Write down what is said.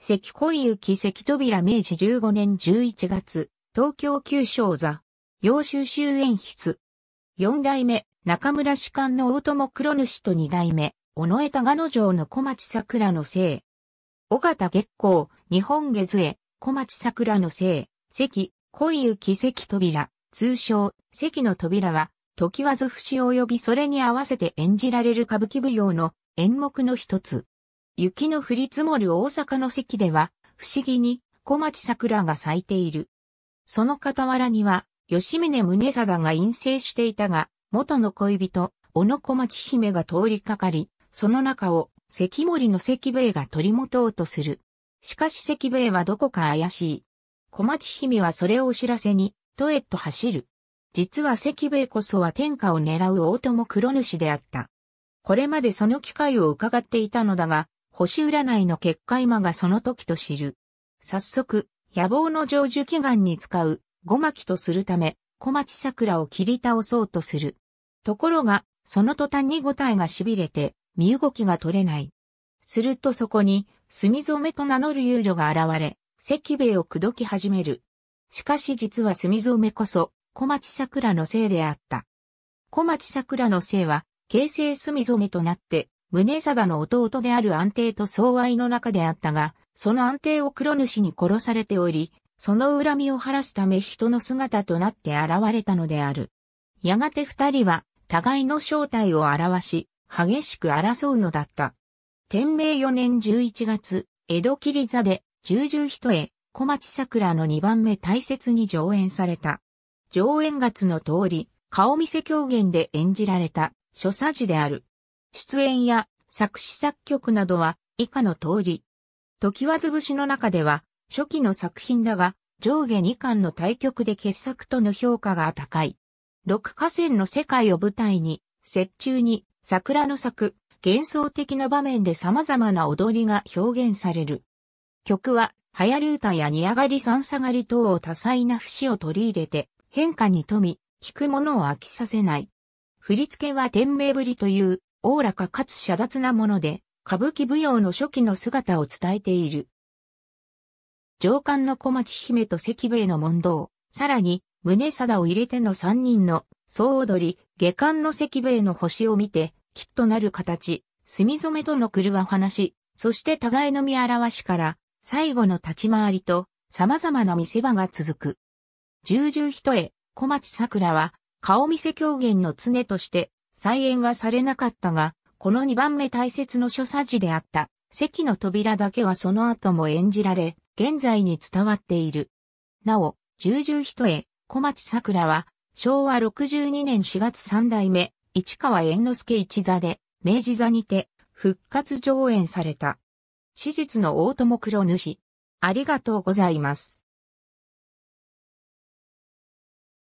関恋雪関扉明治15年11月、東京旧章座、洋州州演出。四代目、中村士官の大友黒主と二代目、尾上賀野城の小町桜の姓。尾形月光、日本下津へ、小町桜の姓。関、恋雪関扉、通称、関の扉は、時わず節及びそれに合わせて演じられる歌舞伎舞踊の演目の一つ。雪の降り積もる大阪の席では、不思議に小町桜が咲いている。その傍らには、吉宗宗貞が陰性していたが、元の恋人、小野小町姫が通りかかり、その中を関森の関兵衛が取り持とうとする。しかし関兵衛はどこか怪しい。小町姫はそれをお知らせに、とえっと走る。実は関兵衛こそは天下を狙う大友黒主であった。これまでその機会を伺っていたのだが、星占いの結果今がその時と知る。早速、野望の成就祈願に使う、ごまきとするため、小町桜を切り倒そうとする。ところが、その途端に五体が痺れて、身動きが取れない。するとそこに、墨染めと名乗る遊女が現れ、石兵衛を口説き始める。しかし実は墨染めこそ、小町桜のせいであった。小町桜のせいは、形成墨染めとなって、宗貞の弟である安定と相愛の中であったが、その安定を黒主に殺されており、その恨みを晴らすため人の姿となって現れたのである。やがて二人は、互いの正体を表し、激しく争うのだった。天明四年十一月、江戸切座で、十々人へ、小町桜の二番目大切に上演された。上演月の通り、顔見せ狂言で演じられた、所作時である。出演や作詞作曲などは以下の通り。時はず節の中では初期の作品だが上下2巻の対局で傑作との評価が高い。六河川の世界を舞台に、雪中に桜の咲く幻想的な場面で様々な踊りが表現される。曲は、流行る歌や煮上がり三下がり等を多彩な節を取り入れて、変化に富み、聞くものを飽きさせない。振り付けは天命ぶりというおおらかかつ遮奪なもので、歌舞伎舞踊の初期の姿を伝えている。上官の小町姫と関兵衛の問答、さらに、宗貞を入れての三人の、総踊り、下巻の関兵衛の星を見て、きっとなる形、墨染めとの狂わ話、そして互いの見表しから、最後の立ち回りと、様々な見せ場が続く。重々人へ、小町桜は、顔見せ狂言の常として、再演はされなかったが、この2番目大切の所作時であった、席の扉だけはその後も演じられ、現在に伝わっている。なお、重々人へ、小町桜は、昭和62年4月3代目、市川猿之助一座で、明治座にて、復活上演された。史実の大友黒主。ありがとうございます。